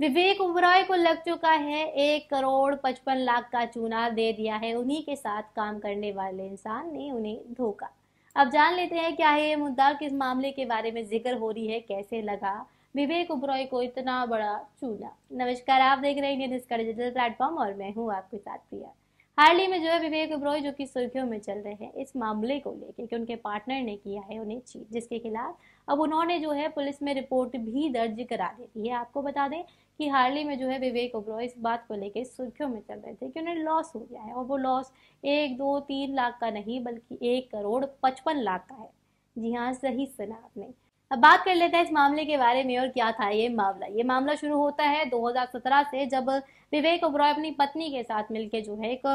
विवेक उबराय को लग चुका है एक करोड़ पचपन लाख का चुनाव दे दिया है उन्हीं के साथ काम करने वाले इंसान ने उन्हें धोखा अब जान लेते हैं क्या है ये मुद्दा किस मामले के बारे में जिक्र हो रही है कैसे लगा विवेक उबराय को इतना बड़ा चूना नमस्कार आप देख रहे हैं इंडियन डिजिटल प्लेटफॉर्म और मैं हूँ आपके साथ प्रिया हाल ही में जो है विवेक ओब्रॉय जो कि सुर्खियों में चल रहे हैं इस मामले को लेकर कि उनके पार्टनर ने किया है उन्हें चीट जिसके खिलाफ अब उन्होंने जो है पुलिस में रिपोर्ट भी दर्ज करा दी है आपको बता दें कि हाल ही में जो है विवेक ओब्रॉय इस बात को लेकर सुर्खियों में चल रहे थे कि उन्हें लॉस हो गया है और वो लॉस एक दो तीन लाख का नहीं बल्कि एक करोड़ पचपन लाख का है जी हाँ सही सुना आपने अब बात कर लेते हैं इस मामले के बारे में और क्या था ये मामला ये मामला शुरू होता है 2017 से जब विवेक ओबरॉय अपनी पत्नी के साथ मिलकर जो है एक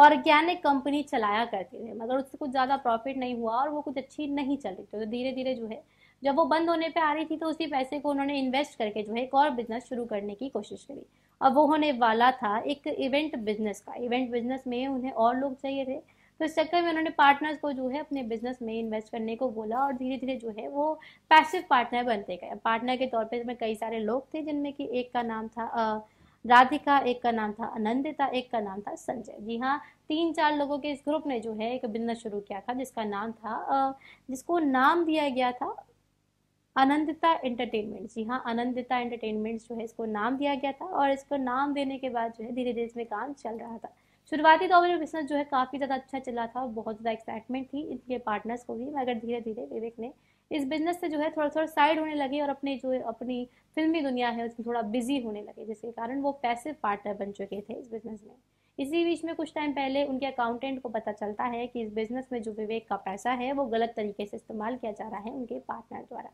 ऑर्गेनिक कंपनी चलाया करते थे मगर उससे कुछ ज़्यादा प्रॉफिट नहीं हुआ और वो कुछ अच्छी नहीं चल रही थी तो धीरे धीरे जो है जब वो बंद होने पर आ रही थी तो उसी पैसे को उन्होंने इन्वेस्ट करके जो है एक और बिजनेस शुरू करने की कोशिश करी और वो होने वाला था एक इवेंट बिजनेस का इवेंट बिजनेस में उन्हें और लोग चाहिए थे तो इस चक्कर में उन्होंने पार्टनर्स को जो है अपने बिजनेस में इन्वेस्ट करने को बोला और धीरे धीरे जो है वो पैसिव पार्टनर बनते गए पार्टनर के तौर पर इसमें कई सारे लोग थे जिनमें कि एक का नाम था आ, राधिका एक का नाम था अनंदिता एक का नाम था संजय जी हाँ तीन चार लोगों के इस ग्रुप ने जो है एक बिजनेस शुरू किया था जिसका नाम था जिसको नाम दिया गया था अनंदिता एंटरटेनमेंट जी हाँ अनंदिता एंटरटेनमेंट जो है इसको नाम दिया गया था और इसको नाम देने के बाद जो है धीरे धीरे इसमें काम चल रहा था शुरुआती दौर में बिजनेस जो है काफ़ी ज़्यादा अच्छा चला था और बहुत ज़्यादा एक्साइटमेंट थी इनके पार्टनर्स को भी मगर धीरे धीरे विवेक ने इस बिजनेस से जो है थोड़ा थोड़ा साइड होने लगे और अपने जो अपनी फिल्मी दुनिया है उसमें थोड़ा बिजी होने लगे जिसके कारण वो पैसिव पार्टनर बन चुके थे इस बिजनेस में इसी बीच में कुछ टाइम पहले उनके अकाउंटेंट को पता चलता है कि इस बिजनेस में जो विवेक का पैसा है वो गलत तरीके से इस्तेमाल किया जा रहा है उनके पार्टनर द्वारा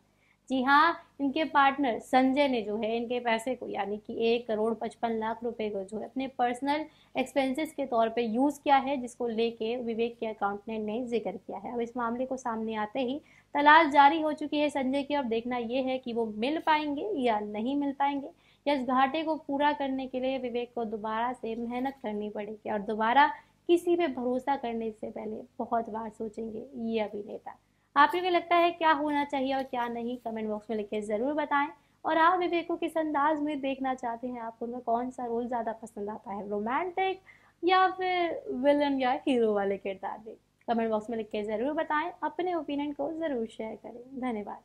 जी हाँ इनके पार्टनर संजय ने जो है इनके पैसे को यानी कि एक करोड़ पचपन लाख रुपए को जो है अपने पर्सनल एक्सपेंसेस के तौर पे यूज़ किया है जिसको लेके विवेक के अकाउंटेंट ने जिक्र किया है अब इस मामले को सामने आते ही तलाश जारी हो चुकी है संजय की अब देखना ये है कि वो मिल पाएंगे या नहीं मिल पाएंगे या इस घाटे को पूरा करने के लिए विवेक को दोबारा से मेहनत करनी पड़ेगी और दोबारा किसी पे भरोसा करने से पहले बहुत बार सोचेंगे ये अभिनेता आप ही को लगता है क्या होना चाहिए और क्या नहीं कमेंट बॉक्स में लिख के ज़रूर बताएं और आप को किस अंदाज में देखना चाहते हैं आपको उनमें कौन सा रोल ज़्यादा पसंद आता है रोमांटिक या फिर विलन या हीरो वाले किरदार में कमेंट बॉक्स में लिख के ज़रूर बताएं अपने ओपिनियन को ज़रूर शेयर करें धन्यवाद